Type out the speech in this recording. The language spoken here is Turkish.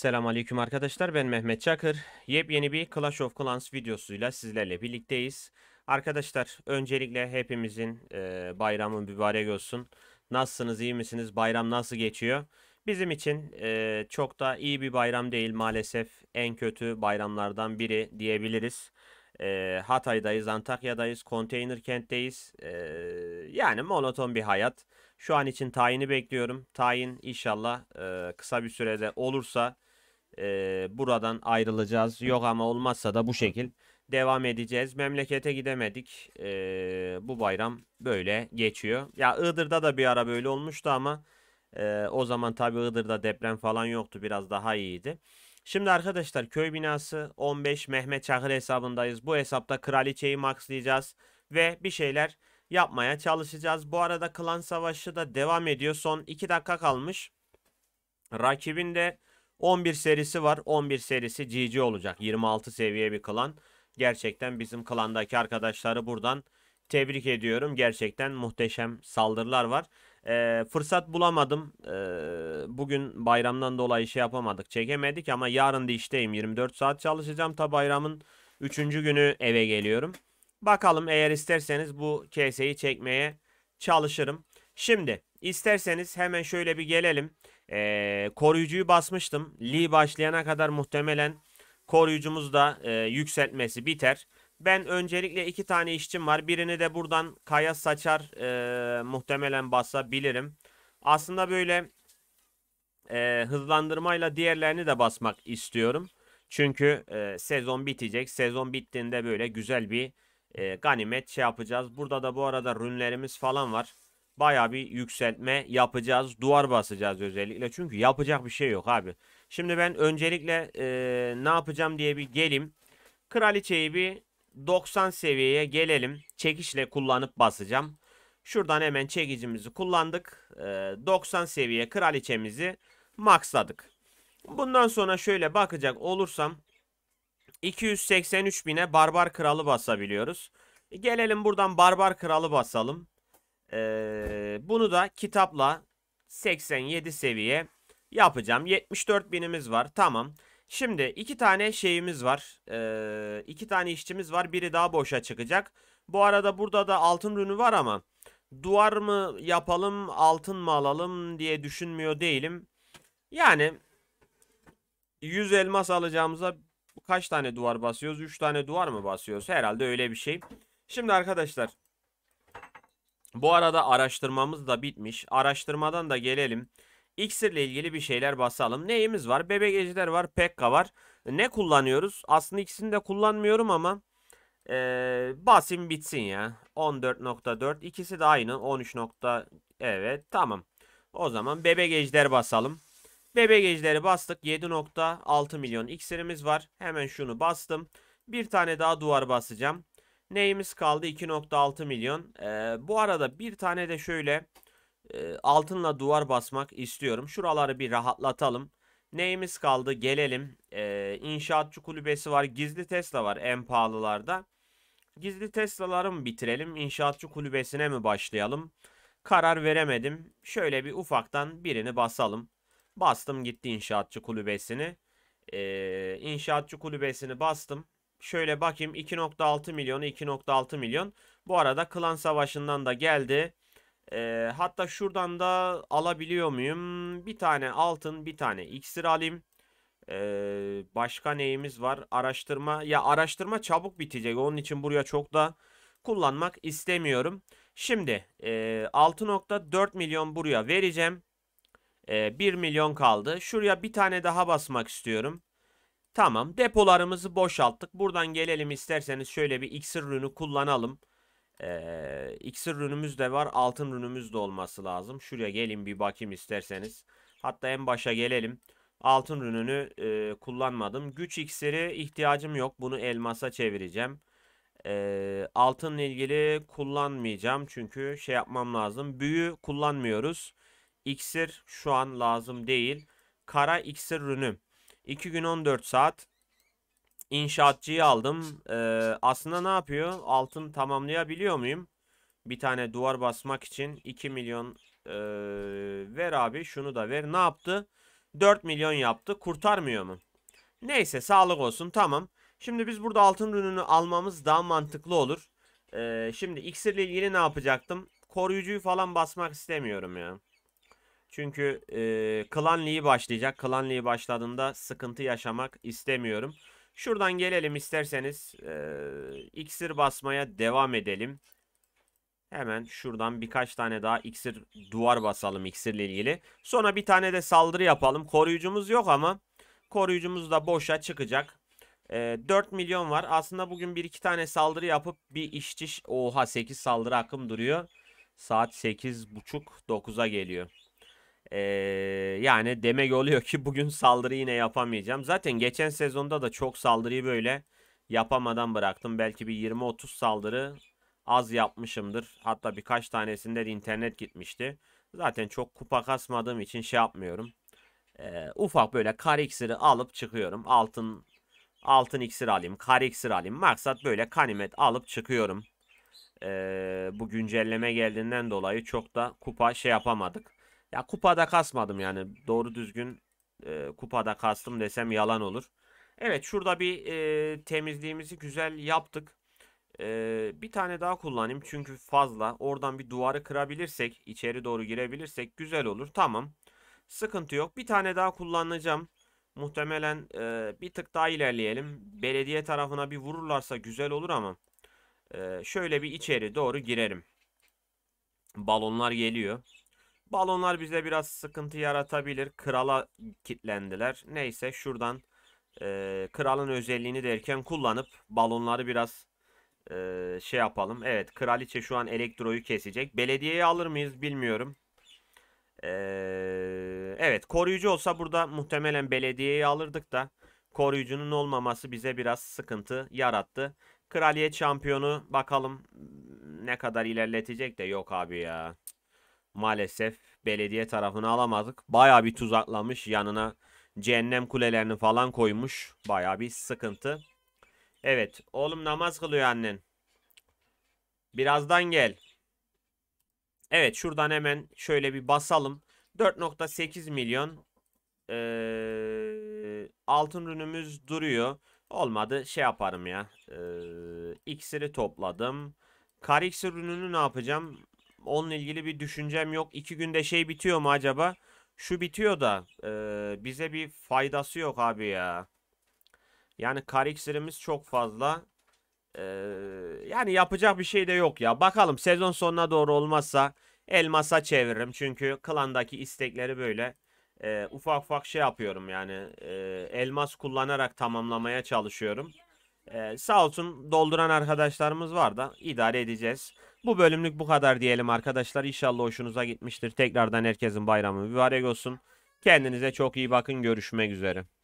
Selamünaleyküm arkadaşlar ben Mehmet Çakır. Yepyeni bir Clash of Clans videosuyla sizlerle birlikteyiz. Arkadaşlar öncelikle hepimizin e, bayramı mübarek olsun. Nasılsınız iyi misiniz bayram nasıl geçiyor? Bizim için e, çok da iyi bir bayram değil maalesef en kötü bayramlardan biri diyebiliriz. E, Hatay'dayız, Antakya'dayız, konteyner kentteyiz. E, yani monoton bir hayat. Şu an için tayini bekliyorum. Tayin inşallah e, kısa bir sürede olursa e, buradan ayrılacağız. Yok ama olmazsa da bu şekil devam edeceğiz. Memlekete gidemedik. E, bu bayram böyle geçiyor. Ya Iğdır'da da bir ara böyle olmuştu ama e, o zaman tabi Iğdır'da deprem falan yoktu. Biraz daha iyiydi. Şimdi arkadaşlar köy binası 15 Mehmet Çakır hesabındayız. Bu hesapta kraliçeyi maxlayacağız ve bir şeyler yapmaya çalışacağız. Bu arada klan savaşı da devam ediyor. Son 2 dakika kalmış. Rakibin de 11 serisi var. 11 serisi GG olacak. 26 seviye bir klan. Gerçekten bizim klandaki arkadaşları buradan tebrik ediyorum. Gerçekten muhteşem saldırılar var. Ee, fırsat bulamadım. Ee, bugün bayramdan dolayı şey yapamadık. Çekemedik ama yarın da işteyim. 24 saat çalışacağım. Ta bayramın 3. günü eve geliyorum. Bakalım eğer isterseniz bu keseyi çekmeye çalışırım. Şimdi isterseniz hemen şöyle bir gelelim. E, koruyucuyu basmıştım. Lee başlayana kadar muhtemelen koruyucumuz da e, yükseltmesi biter. Ben öncelikle iki tane işçim var. Birini de buradan Kaya Saçar e, muhtemelen basabilirim. Aslında böyle e, hızlandırmayla diğerlerini de basmak istiyorum. Çünkü e, sezon bitecek. Sezon bittiğinde böyle güzel bir e, ganimet şey yapacağız. Burada da bu arada rünlerimiz falan var baya bir yükseltme yapacağız. Duvar basacağız özellikle. Çünkü yapacak bir şey yok abi. Şimdi ben öncelikle e, ne yapacağım diye bir gelim. Kraliçeyi bir 90 seviyeye gelelim. Çekişle kullanıp basacağım. Şuradan hemen çekicimizi kullandık. E, 90 seviye kraliçemizi maxladık. Bundan sonra şöyle bakacak olursam 283.000'e barbar kralı basabiliyoruz. E, gelelim buradan barbar kralı basalım. Ee, bunu da kitapla 87 seviye yapacağım. 74 binimiz var. Tamam. Şimdi iki tane şeyimiz var. Ee, iki tane işçimiz var. Biri daha boşa çıkacak. Bu arada burada da altın rünü var ama duvar mı yapalım altın mı alalım diye düşünmüyor değilim. Yani 100 elmas alacağımıza kaç tane duvar basıyoruz? 3 tane duvar mı basıyoruz? Herhalde öyle bir şey. Şimdi arkadaşlar bu arada araştırmamız da bitmiş. Araştırmadan da gelelim. İksirle ilgili bir şeyler basalım. Neyimiz var? Bebegeciler var. Pekka var. Ne kullanıyoruz? Aslında ikisini de kullanmıyorum ama ee, basayım bitsin ya. 14.4 ikisi de aynı. 13. evet tamam. O zaman bebegeciler basalım. Bebegecileri bastık. 7.6 milyon iksirimiz var. Hemen şunu bastım. Bir tane daha duvar basacağım. Neyimiz kaldı? 2.6 milyon. Ee, bu arada bir tane de şöyle e, altınla duvar basmak istiyorum. Şuraları bir rahatlatalım. Neyimiz kaldı? Gelelim. Ee, inşaatçı kulübesi var. Gizli Tesla var en pahalılarda. Gizli Tesla'ları mı bitirelim? İnşaatçı kulübesine mi başlayalım? Karar veremedim. Şöyle bir ufaktan birini basalım. Bastım gitti inşaatçı kulübesini. Ee, inşaatçı kulübesini bastım. Şöyle bakayım 2.6 milyon 2.6 milyon. Bu arada klan savaşından da geldi. E, hatta şuradan da alabiliyor muyum? Bir tane altın bir tane iksir alayım. E, başka neyimiz var? Araştırma. Ya araştırma çabuk bitecek. Onun için buraya çok da kullanmak istemiyorum. Şimdi e, 6.4 milyon buraya vereceğim. E, ee, 1 milyon kaldı. Şuraya bir tane daha basmak istiyorum. Tamam depolarımızı boşalttık. Buradan gelelim isterseniz şöyle bir iksir rünü kullanalım. Ee, iksir rünümüz de var. Altın rünümüz de olması lazım. Şuraya gelin bir bakayım isterseniz. Hatta en başa gelelim. Altın rününü e, kullanmadım. Güç iksiri ihtiyacım yok. Bunu elmasa çevireceğim. E, altınla ilgili kullanmayacağım. Çünkü şey yapmam lazım. Büyü kullanmıyoruz. İksir şu an lazım değil. Kara iksir rünü. 2 gün 14 saat inşaatçıyı aldım. Ee, aslında ne yapıyor? Altın tamamlayabiliyor muyum? Bir tane duvar basmak için 2 milyon e, ver abi şunu da ver. Ne yaptı? 4 milyon yaptı. Kurtarmıyor mu? Neyse sağlık olsun tamam. Şimdi biz burada altın ürünü almamız daha mantıklı olur. Ee, şimdi iksirle ilgili ne yapacaktım? Koruyucuyu falan basmak istemiyorum ya. Çünkü e, Klan League başlayacak. Klan League başladığında sıkıntı yaşamak istemiyorum. Şuradan gelelim isterseniz. E, iksir basmaya devam edelim. Hemen şuradan birkaç tane daha iksir duvar basalım iksirle ilgili. Sonra bir tane de saldırı yapalım. Koruyucumuz yok ama koruyucumuz da boşa çıkacak. E, 4 milyon var. Aslında bugün bir iki tane saldırı yapıp bir işçi... Oha 8 saldırı akım duruyor. Saat 8.30 9'a geliyor. Ee, yani demek oluyor ki bugün saldırı yine yapamayacağım. Zaten geçen sezonda da çok saldırıyı böyle yapamadan bıraktım. Belki bir 20-30 saldırı az yapmışımdır. Hatta birkaç tanesinde de internet gitmişti. Zaten çok kupa kasmadığım için şey yapmıyorum. Ee, ufak böyle kar iksiri alıp çıkıyorum. Altın altın iksir alayım, kar iksir alayım. Maksat böyle kanimet alıp çıkıyorum. Ee, bu güncelleme geldiğinden dolayı çok da kupa şey yapamadık. Ya kupada kasmadım yani. Doğru düzgün e, kupada kastım desem yalan olur. Evet şurada bir e, temizliğimizi güzel yaptık. E, bir tane daha kullanayım. Çünkü fazla. Oradan bir duvarı kırabilirsek içeri doğru girebilirsek güzel olur. Tamam. Sıkıntı yok. Bir tane daha kullanacağım. Muhtemelen e, bir tık daha ilerleyelim. Belediye tarafına bir vururlarsa güzel olur ama. E, şöyle bir içeri doğru girerim. Balonlar geliyor. Balonlar bize biraz sıkıntı yaratabilir. Krala kilitlendiler. Neyse şuradan e, kralın özelliğini derken kullanıp balonları biraz e, şey yapalım. Evet kraliçe şu an elektroyu kesecek. Belediyeyi alır mıyız bilmiyorum. E, evet koruyucu olsa burada muhtemelen belediyeyi alırdık da koruyucunun olmaması bize biraz sıkıntı yarattı. Kraliyet şampiyonu bakalım ne kadar ilerletecek de yok abi ya maalesef belediye tarafını alamadık. Baya bir tuzaklamış yanına cehennem kulelerini falan koymuş. Baya bir sıkıntı. Evet oğlum namaz kılıyor annen. Birazdan gel. Evet şuradan hemen şöyle bir basalım. 4.8 milyon ee, altın rünümüz duruyor. Olmadı şey yaparım ya. Ee, iksiri topladım. Kar iksir rününü ne yapacağım? Onunla ilgili bir düşüncem yok. İki günde şey bitiyor mu acaba? Şu bitiyor da e, bize bir faydası yok abi ya. Yani kariksirimiz çok fazla. E, yani yapacak bir şey de yok ya. Bakalım sezon sonuna doğru olmazsa elmasa çeviririm. Çünkü klandaki istekleri böyle e, ufak ufak şey yapıyorum yani. E, elmas kullanarak tamamlamaya çalışıyorum. Ee, sağ olsun dolduran arkadaşlarımız var da idare edeceğiz. Bu bölümlük bu kadar diyelim arkadaşlar. İnşallah hoşunuza gitmiştir. Tekrardan herkesin bayramı mübarek olsun. Kendinize çok iyi bakın. Görüşmek üzere.